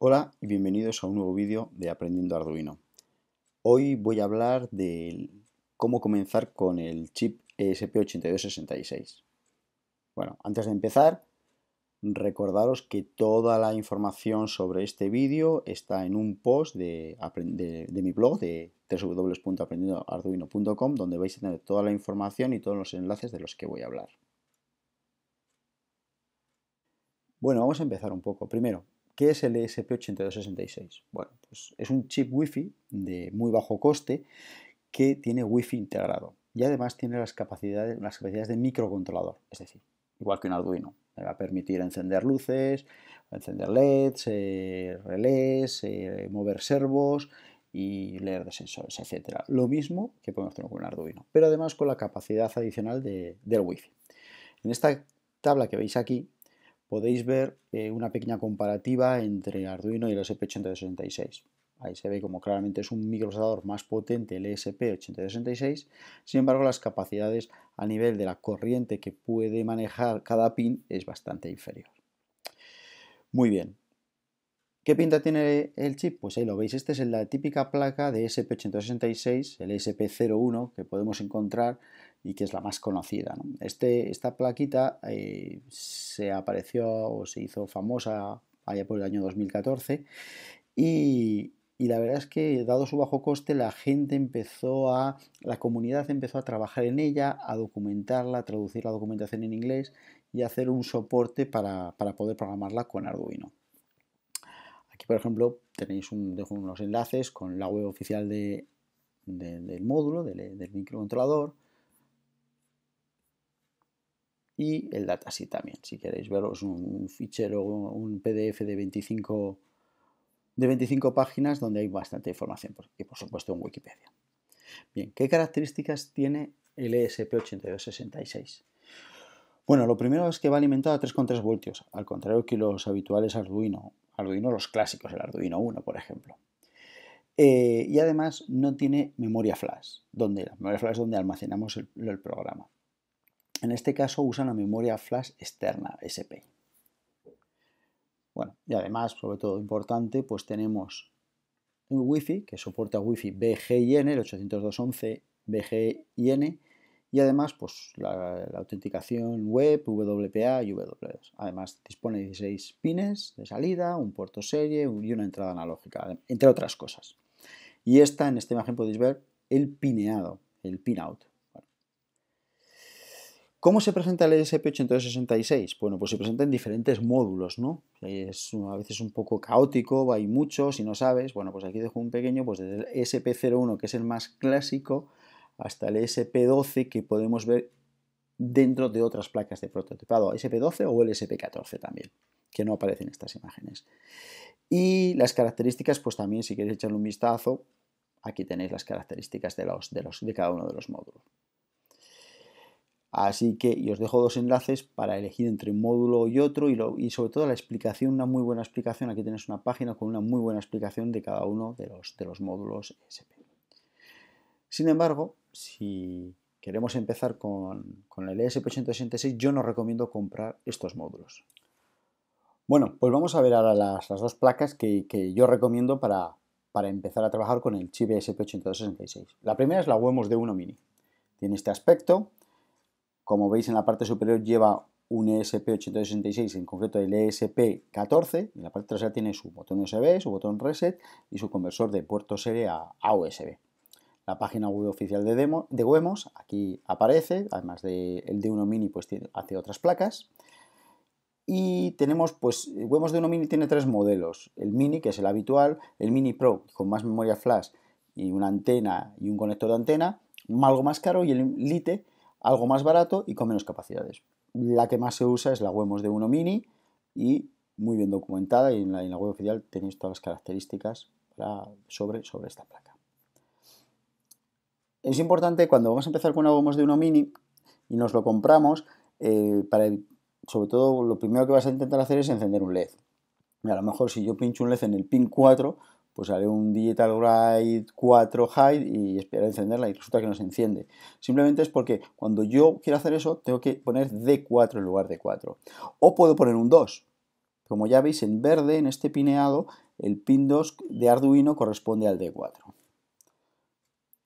Hola y bienvenidos a un nuevo vídeo de Aprendiendo Arduino. Hoy voy a hablar de cómo comenzar con el chip e ESP8266. Bueno, antes de empezar, recordaros que toda la información sobre este vídeo está en un post de, mi blog de www.aprendiendoarduino.com donde vais a tener toda la información y todos los enlaces de los que voy a hablar. Bueno, vamos a empezar un poco. Primero, ¿Qué es el e ESP8266? Bueno, pues es un chip Wi-Fi de muy bajo coste que tiene Wi-Fi integrado y además tiene las capacidades, las capacidades de microcontrolador, es decir, igual que un Arduino. Me va a permitir encender luces, encender LEDs, eh, relés, eh, mover servos y leer de sensores, etc. Lo mismo que podemos tener con un Arduino, pero además con la capacidad adicional del Wi-Fi. En esta tabla que veis aquí podéis ver eh, una pequeña comparativa entre Arduino y el sp 8266 Ahí se ve como claramente es un microcontrolador más potente el ESP8266, sin embargo las capacidades a nivel de la corriente que puede manejar cada pin es bastante inferior. Muy bien, ¿Qué pinta tiene el chip? Pues ahí lo veis, esta es la típica placa de SP8266, el SP01, que podemos encontrar y que es la más conocida. Este, esta plaquita eh, se apareció o se hizo famosa allá por el año 2014 y, la verdad es que dado su bajo coste la gente empezó a, la comunidad empezó a trabajar en ella, a documentarla, a traducir la documentación en inglés y a hacer un soporte para, poder programarla con Arduino. Aquí, por ejemplo, tenéis unos enlaces con la web oficial del módulo, del microcontrolador, y el dataset también. Si queréis veros un fichero, un PDF de 25, de páginas donde hay bastante información y por supuesto en Wikipedia. Bien, ¿qué características tiene el e ESP8266? Bueno, lo primero es que va alimentado a 3,3 voltios, al contrario que los habituales Arduino, Arduino los clásicos, el Arduino 1 por ejemplo. Eh, y además no tiene memoria flash, donde la memoria flash es donde almacenamos el programa. En este caso usa la memoria flash externa SP. Bueno, y además, sobre todo importante, pues tenemos un Wi-Fi que soporta Wi-Fi BGIN, el 802.11 BGIN, y además pues la, autenticación web, WPA y W2. Además dispone de 16 pines de salida, un puerto serie y una entrada analógica, entre otras cosas. Y esta, en esta imagen podéis ver el pineado, el pinout. ¿Cómo se presenta el e SP 8266 Bueno, pues se presenta en diferentes módulos, ¿no? Es a veces un poco caótico, hay muchos si no sabes, bueno, pues aquí dejo un pequeño, pues desde el e SP01, que es el más clásico, hasta el e SP12, que podemos ver dentro de otras placas de prototipado, SP12 o el SP14 también, que no aparecen estas imágenes. Y las características, pues también, si queréis echarle un vistazo, aquí tenéis las características de cada uno de los módulos. Así que os dejo dos enlaces para elegir entre un módulo y otro y, sobre todo la explicación, una muy buena explicación. Aquí tenéis una página con una muy buena explicación de cada uno de los, módulos SP. Sin embargo, si queremos empezar con, el e ESP866, yo no recomiendo comprar estos módulos. Bueno, pues vamos a ver ahora las, dos placas que, yo recomiendo para, empezar a trabajar con el chip e sp 8266 La primera es la WEMOS D1 Mini. Tiene este aspecto, como veis en la parte superior lleva un e ESP8266, en concreto el ESP14, en la parte trasera tiene su botón USB, su botón reset y su conversor de puerto serie e a, USB. La página web oficial de, Wemos aquí aparece, además del el D1 Mini pues hace otras placas. Y tenemos, pues, Wemos D1 Mini tiene tres modelos, el Mini, que es el habitual, el Mini Pro, con más memoria flash y una antena y un conector de antena, algo más caro, y el Lite, algo más barato y con menos capacidades. La que más se usa es la Wemos de 1 Mini y muy bien documentada y en la, web oficial tenéis todas las características sobre, sobre esta placa. Es importante cuando vamos a empezar con una Wemos de 1 Mini y nos lo compramos, eh, para sobre todo lo primero que vas a intentar hacer es encender un LED. a lo mejor si yo pincho un LED en el pin 4, pues haré un Digital Write 4 Hide y esperaré encenderla y resulta que no se enciende. Simplemente es porque cuando yo quiero hacer eso, tengo que poner D4 en lugar de 4. O puedo poner un 2. Como ya veis en verde, en este pineado, el pin 2 de Arduino corresponde al D4.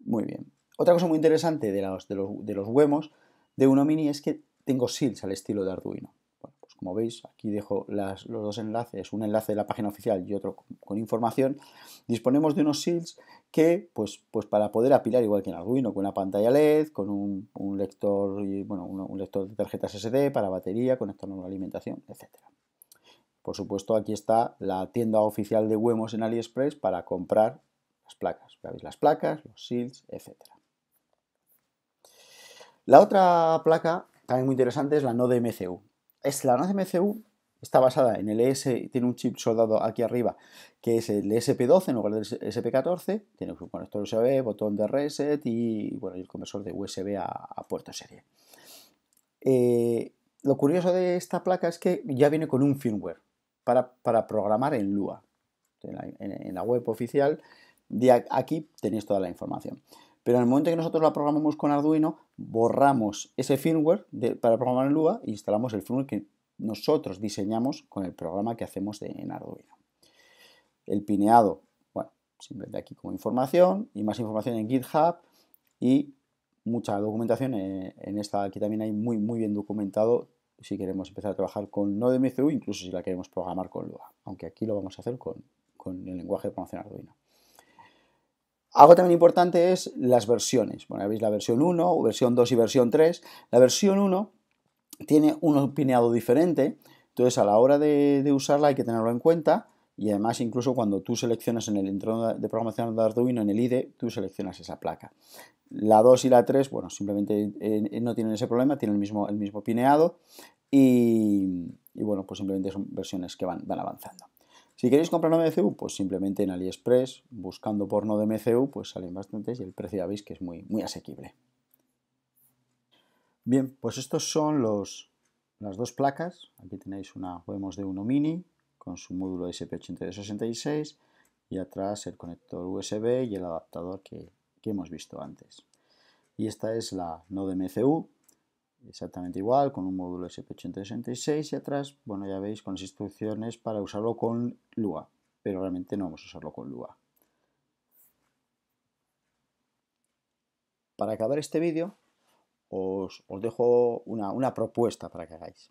Muy bien. Otra cosa muy interesante de los, de los, de de Uno Mini es que tengo SILs al estilo de Arduino. Como veis, aquí dejo los dos enlaces, un enlace de la página oficial y otro con, información. Disponemos de unos SILs que, pues, pues para poder apilar igual que en Arduino, con una pantalla LED, con un, lector bueno, un, lector de tarjetas SD para batería, conector a una alimentación, etc. Por supuesto, aquí está la tienda oficial de Wemos en AliExpress para comprar las placas. las placas, los shields, etc. La otra placa también muy interesante es la NodeMCU es la MCU está basada en el ES, tiene un chip soldado aquí arriba, que es el e SP12 en lugar del e SP14, tiene un conector USB, botón de reset y bueno, el conversor de USB a, puerto serie. Eh, lo curioso de esta placa es que ya viene con un firmware para, programar en Lua. En la, web oficial de aquí tenéis toda la información. Pero en el momento que nosotros la programamos con Arduino, borramos ese firmware para programar en Lua e instalamos el firmware que nosotros diseñamos con el programa que hacemos en Arduino. El pineado, bueno, simplemente aquí como información y más información en GitHub y mucha documentación eh, en, esta, aquí también hay muy, muy bien documentado si queremos empezar a trabajar con NodeMCU, incluso si la queremos programar con Lua, aunque aquí lo vamos a hacer con, con el lenguaje de programación Arduino. Algo también importante es las versiones. Bueno, ya veis la versión 1, versión 2 y versión 3. La versión 1 tiene un pineado diferente, entonces a la hora de, usarla hay que tenerlo en cuenta y además incluso cuando tú seleccionas en el entorno de programación de Arduino, en el IDE, tú seleccionas esa placa. La 2 y la 3, bueno, simplemente eh, no tienen ese problema, tienen el mismo, el mismo pineado y, y, bueno, pues simplemente son versiones que van, van avanzando. Si queréis comprar un MCU, pues simplemente en AliExpress, buscando por NodeMCU, MCU, pues salen bastantes y el precio ya veis que es muy, muy asequible. Bien, pues estos son los, las dos placas. Aquí tenéis una podemos de 1 mini con su módulo SP8266 y atrás el conector USB y el adaptador que, que hemos visto antes. Y esta es la NodeMCU exactamente igual, con un módulo SP8066 y atrás, bueno, ya veis con las instrucciones para usarlo con Lua, pero realmente no vamos a usarlo con Lua. Para acabar este vídeo, os, dejo una, una propuesta para que hagáis.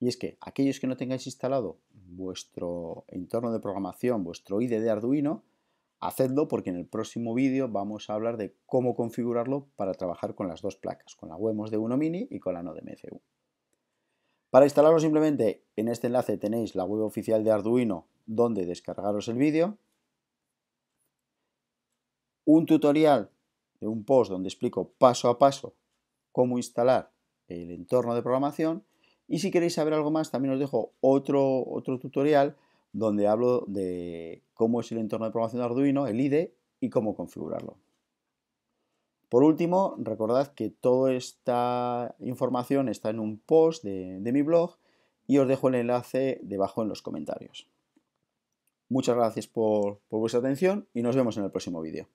Y es que aquellos que no tengáis instalado vuestro entorno de programación, vuestro IDE de Arduino, Hacedlo porque en el próximo vídeo vamos a hablar de cómo configurarlo para trabajar con las dos placas, con la WEMOS de 1 Mini y con la de Para instalarlo simplemente en este enlace tenéis la web oficial de Arduino donde descargaros el vídeo, un tutorial de un post donde explico paso a paso cómo instalar el entorno de programación y si queréis saber algo más también os dejo otro, otro tutorial donde hablo de cómo es el entorno de programación de Arduino, el IDE, y cómo configurarlo. Por último, recordad que toda esta información está en un post de, mi blog y os dejo el enlace debajo en los comentarios. Muchas gracias por vuestra atención y nos vemos en el próximo vídeo.